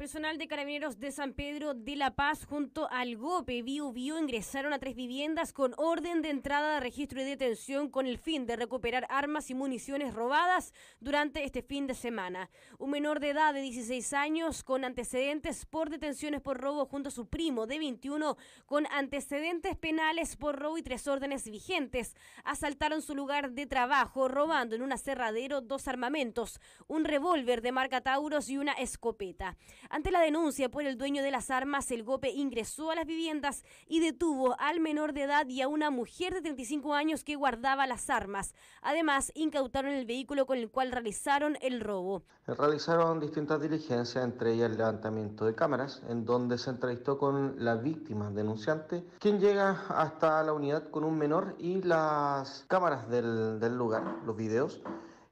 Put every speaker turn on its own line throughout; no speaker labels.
Personal de Carabineros de San Pedro de La Paz junto al GOPE Bio Bio ingresaron a tres viviendas con orden de entrada de registro y detención con el fin de recuperar armas y municiones robadas durante este fin de semana. Un menor de edad de 16 años con antecedentes por detenciones por robo junto a su primo de 21 con antecedentes penales por robo y tres órdenes vigentes asaltaron su lugar de trabajo robando en un aserradero dos armamentos, un revólver de marca Tauros y una escopeta. Ante la denuncia por el dueño de las armas, el golpe ingresó a las viviendas y detuvo al menor de edad y a una mujer de 35 años que guardaba las armas. Además, incautaron el vehículo con el cual realizaron el robo.
Realizaron distintas diligencias, entre ellas el levantamiento de cámaras, en donde se entrevistó con la víctima denunciante, quien llega hasta la unidad con un menor y las cámaras del, lugar, los videos.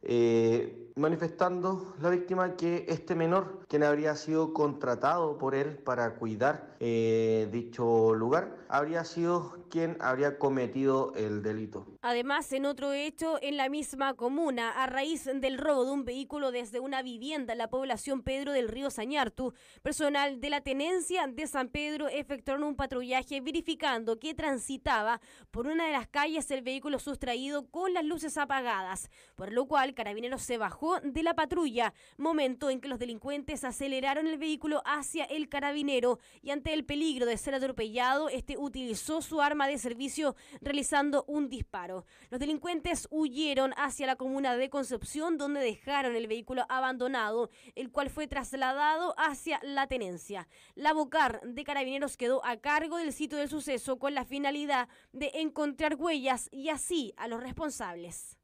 Eh, manifestando la víctima que este menor, quien habría sido contratado por él para cuidar eh, dicho lugar, habría sido quien habría cometido el delito.
Además, en otro hecho, en la misma comuna, a raíz del robo de un vehículo desde una vivienda en la población Pedro del Río Sañartu, personal de la tenencia de San Pedro efectuaron un patrullaje verificando que transitaba por una de las calles el vehículo sustraído con las luces apagadas, por lo cual Carabineros se bajó de la patrulla, momento en que los delincuentes aceleraron el vehículo hacia el carabinero y ante el peligro de ser atropellado, este utilizó su arma de servicio realizando un disparo. Los delincuentes huyeron hacia la comuna de Concepción donde dejaron el vehículo abandonado, el cual fue trasladado hacia la tenencia. La Bocar de Carabineros quedó a cargo del sitio del suceso con la finalidad de encontrar huellas y así a los responsables.